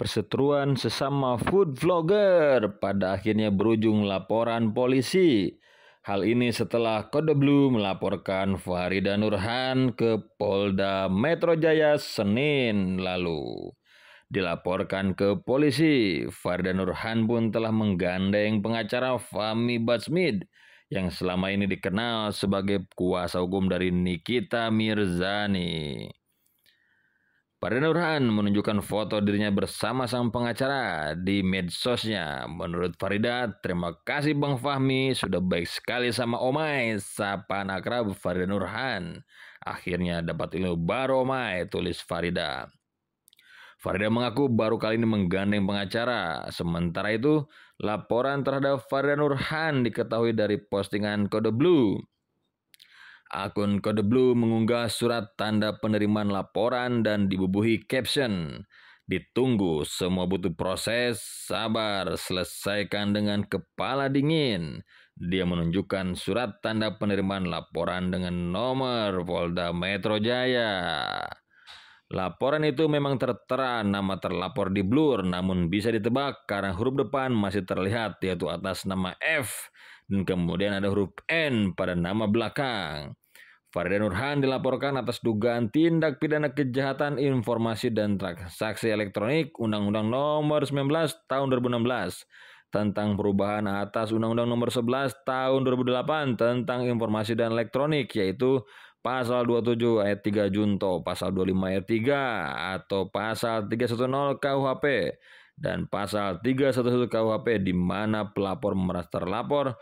perseteruan sesama food vlogger pada akhirnya berujung laporan polisi. Hal ini setelah Kode Blue melaporkan Farida Nurhan ke Polda Metro Jaya Senin lalu. Dilaporkan ke polisi, Farida Nurhan pun telah menggandeng pengacara Fami Basmid yang selama ini dikenal sebagai kuasa hukum dari Nikita Mirzani. Pada Nurhan menunjukkan foto dirinya bersama sang pengacara di medsosnya. Menurut Farida, terima kasih Bang Fahmi sudah baik sekali sama Omai, sapaan akrab Farida Nurhan. Akhirnya dapat ilmu baru Omai, tulis Farida. Farida mengaku baru kali ini menggandeng pengacara. Sementara itu, laporan terhadap Farida Nurhan diketahui dari postingan kode blue. Akun Kode Blue mengunggah surat tanda penerimaan laporan dan dibubuhi caption. Ditunggu, semua butuh proses, sabar, selesaikan dengan kepala dingin. Dia menunjukkan surat tanda penerimaan laporan dengan nomor Polda Metro Jaya. Laporan itu memang tertera nama terlapor di blur, namun bisa ditebak karena huruf depan masih terlihat yaitu atas nama F dan kemudian ada huruf N pada nama belakang. Farida Nurhan dilaporkan atas dugaan tindak pidana kejahatan informasi dan transaksi elektronik Undang-Undang Nomor 19 Tahun 2016 tentang perubahan atas Undang-Undang Nomor 11 Tahun 2008 tentang Informasi dan Elektronik yaitu pasal 27 ayat 3 junto, pasal 25 ayat 3 atau pasal 310 KUHP dan pasal 311 KUHP di mana pelapor merasa terlapor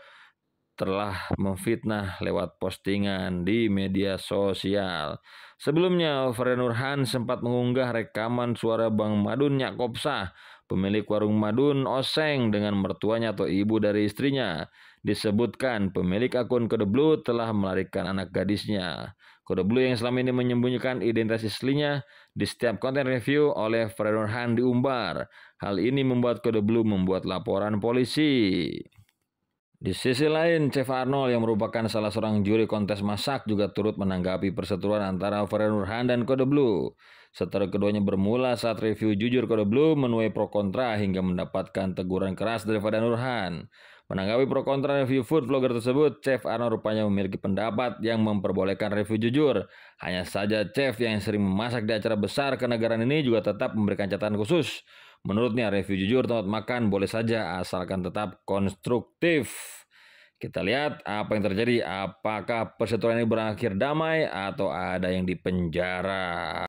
telah memfitnah lewat postingan di media sosial. Sebelumnya, Fahri Nurhan sempat mengunggah rekaman suara Bang Madun Nyakopsa, pemilik warung Madun Oseng dengan mertuanya atau ibu dari istrinya. Disebutkan pemilik akun Kode Blue telah melarikan anak gadisnya. Kode Blue yang selama ini menyembunyikan identitas istrinya di setiap konten review oleh Fahri Nurhan diumbar. Hal ini membuat Kode Blue membuat laporan polisi. Di sisi lain, Chef Arnold yang merupakan salah seorang juri kontes masak juga turut menanggapi perseteruan antara Farah Nurhan dan Kode Blue. Setelah keduanya bermula saat review jujur Kode Blue menuai pro kontra hingga mendapatkan teguran keras dari Farah Nurhan. Menanggapi pro kontra review food vlogger tersebut, Chef Arnold rupanya memiliki pendapat yang memperbolehkan review jujur. Hanya saja Chef yang sering memasak di acara besar kenegaraan ini juga tetap memberikan catatan khusus Menurutnya review jujur tempat makan boleh saja asalkan tetap konstruktif. Kita lihat apa yang terjadi, apakah perseteruan ini berakhir damai atau ada yang dipenjara.